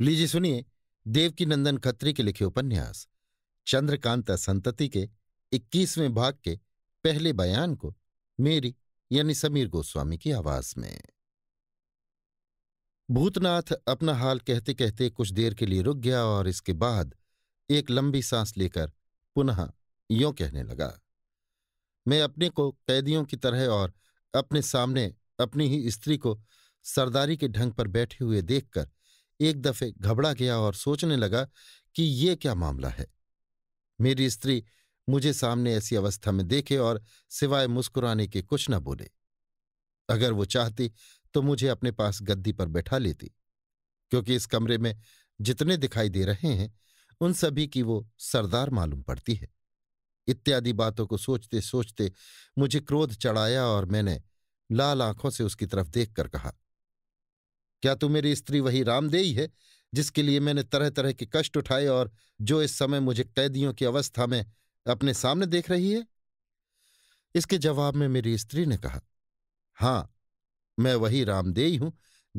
लीजिए सुनिए देवकी नंदन खत्री के लिखे उपन्यास चंद्रकांता संतति के 21वें भाग के पहले बयान को मेरी यानी समीर गोस्वामी की आवाज में भूतनाथ अपना हाल कहते कहते कुछ देर के लिए रुक गया और इसके बाद एक लंबी सांस लेकर पुनः यों कहने लगा मैं अपने को कैदियों की तरह और अपने सामने अपनी ही स्त्री को सरदारी के ढंग पर बैठे हुए देखकर एक दफे घबरा गया और सोचने लगा कि ये क्या मामला है मेरी स्त्री मुझे सामने ऐसी अवस्था में देखे और सिवाय मुस्कुराने के कुछ न बोले अगर वो चाहती तो मुझे अपने पास गद्दी पर बैठा लेती क्योंकि इस कमरे में जितने दिखाई दे रहे हैं उन सभी की वो सरदार मालूम पड़ती है इत्यादि बातों को सोचते सोचते मुझे क्रोध चढ़ाया और मैंने लाल आंखों से उसकी तरफ देखकर कहा क्या तू मेरी स्त्री वही रामदेई है जिसके लिए मैंने तरह तरह के कष्ट उठाए और जो इस समय मुझे कैदियों की अवस्था में अपने सामने देख रही है इसके जवाब में मेरी स्त्री ने कहा हां मैं वही रामदेई हूं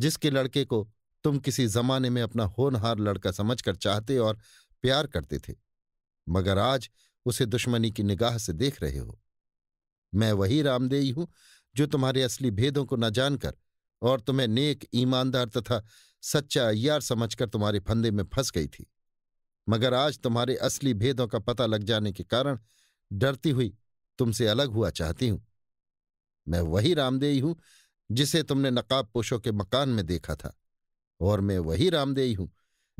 जिसके लड़के को तुम किसी जमाने में अपना होनहार लड़का समझकर चाहते और प्यार करते थे मगर आज उसे दुश्मनी की निगाह से देख रहे हो मैं वही रामदेई हूं जो तुम्हारे असली भेदों को न जानकर और तुम्हें नेक ईमानदार तथा सच्चा अय्यार समझकर तुम्हारे फंदे में फंस गई थी मगर आज तुम्हारे असली भेदों का पता लग जाने के कारण डरती हुई तुमसे अलग हुआ चाहती हूं मैं वही रामदेई हूं जिसे तुमने नकाब पोशों के मकान में देखा था और मैं वही रामदेई हूं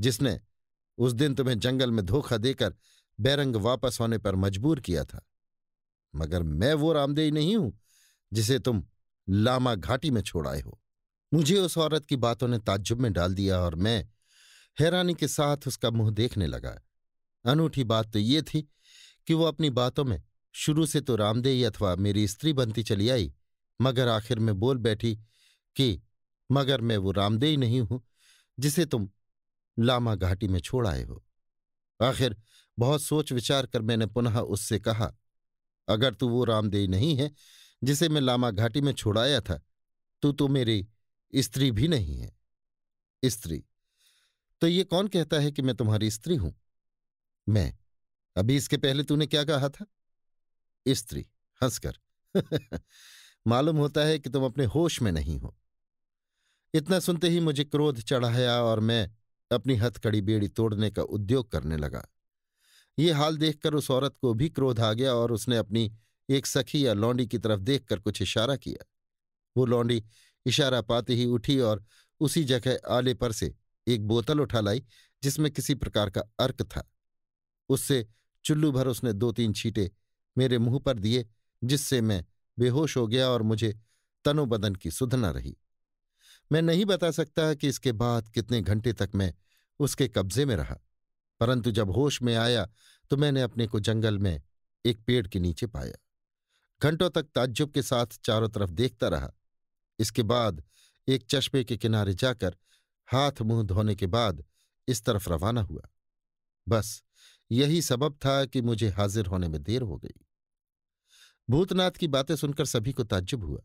जिसने उस दिन तुम्हें जंगल में धोखा देकर बैरंग वापस होने पर मजबूर किया था मगर मैं वो रामदेई नहीं हूं जिसे तुम लामा घाटी में छोड़ आए हो मुझे उस औरत की बातों ने ताज्जुब में डाल दिया और मैं हैरानी के साथ उसका मुंह देखने लगा अनूठी बात तो ये थी कि वो अपनी बातों में शुरू से तो रामदेही अथवा मेरी स्त्री बनती चली आई मगर आखिर में बोल बैठी कि मगर मैं वो रामदेही नहीं हूं जिसे तुम लामा घाटी में छोड़ आए हो आखिर बहुत सोच विचार कर मैंने पुनः उससे कहा अगर तू वो रामदेही नहीं है जिसे मैं लामा घाटी में छोड़ाया था तू तो मेरी स्त्री भी नहीं है स्त्री तो ये कौन कहता है कि मैं तुम्हारी स्त्री हूं मैं अभी इसके पहले तूने क्या कहा था स्त्री हंसकर मालूम होता है कि तुम अपने होश में नहीं हो इतना सुनते ही मुझे क्रोध चढ़ाया और मैं अपनी हथकड़ी बेड़ी तोड़ने का उद्योग करने लगा ये हाल देखकर उस औरत को भी क्रोध आ गया और उसने अपनी एक सखी या लौंडी की तरफ देखकर कुछ इशारा किया वो लौंडी इशारा पाते ही उठी और उसी जगह आले पर से एक बोतल उठा लाई जिसमें किसी प्रकार का अर्क था उससे चुल्लू भर उसने दो तीन छींटे मेरे मुंह पर दिए जिससे मैं बेहोश हो गया और मुझे तनोबदन की सुधना रही मैं नहीं बता सकता कि इसके बाद कितने घंटे तक मैं उसके कब्जे में रहा परंतु जब होश में आया तो मैंने अपने को जंगल में एक पेड़ के नीचे पाया घंटों तक ताज्जुब के साथ चारों तरफ देखता रहा इसके बाद एक चश्मे के किनारे जाकर हाथ मुंह धोने के बाद इस तरफ रवाना हुआ बस यही सबब था कि मुझे हाजिर होने में देर हो गई भूतनाथ की बातें सुनकर सभी को ताज्जुब हुआ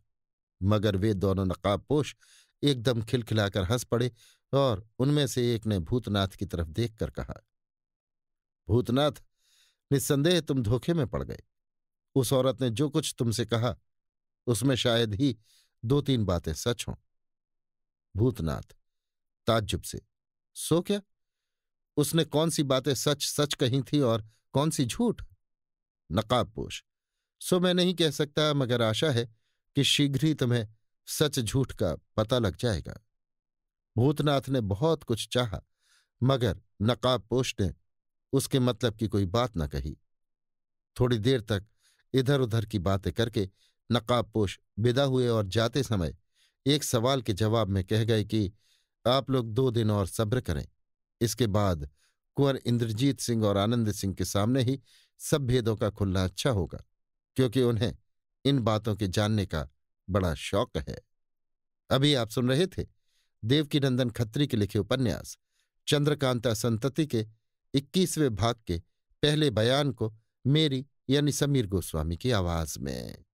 मगर वे दोनों नकाबपोश एकदम खिलखिलाकर हंस पड़े और उनमें से एक ने भूतनाथ की तरफ देखकर कहा भूतनाथ निस्संदेह तुम धोखे में पड़ गए उस औरत ने जो कुछ तुमसे कहा उसमें शायद ही दो तीन बातें सच हों भूतनाथ ताज्जुब से सो क्या उसने कौन सी बातें सच सच कही थी और कौन सी झूठ नकाबपोश सो मैं नहीं कह सकता मगर आशा है कि शीघ्र ही तुम्हें सच झूठ का पता लग जाएगा भूतनाथ ने बहुत कुछ चाहा मगर नकाबपोश ने उसके मतलब की कोई बात न कही थोड़ी देर तक इधर उधर की बातें करके नकाबपोश विदा हुए और जाते समय एक सवाल के जवाब में कह गए कि आप लोग दो दिन और सब्र करें इसके बाद कुंवर इंद्रजीत सिंह और आनंद सिंह के सामने ही सब भेदों का खुलना अच्छा होगा क्योंकि उन्हें इन बातों के जानने का बड़ा शौक है अभी आप सुन रहे थे देवकीनंदन खत्री के लिखे उपन्यास चंद्रकांता संतति के इक्कीसवें भाग के पहले बयान को मेरी यानी समीर गोस्वामी की आवाज में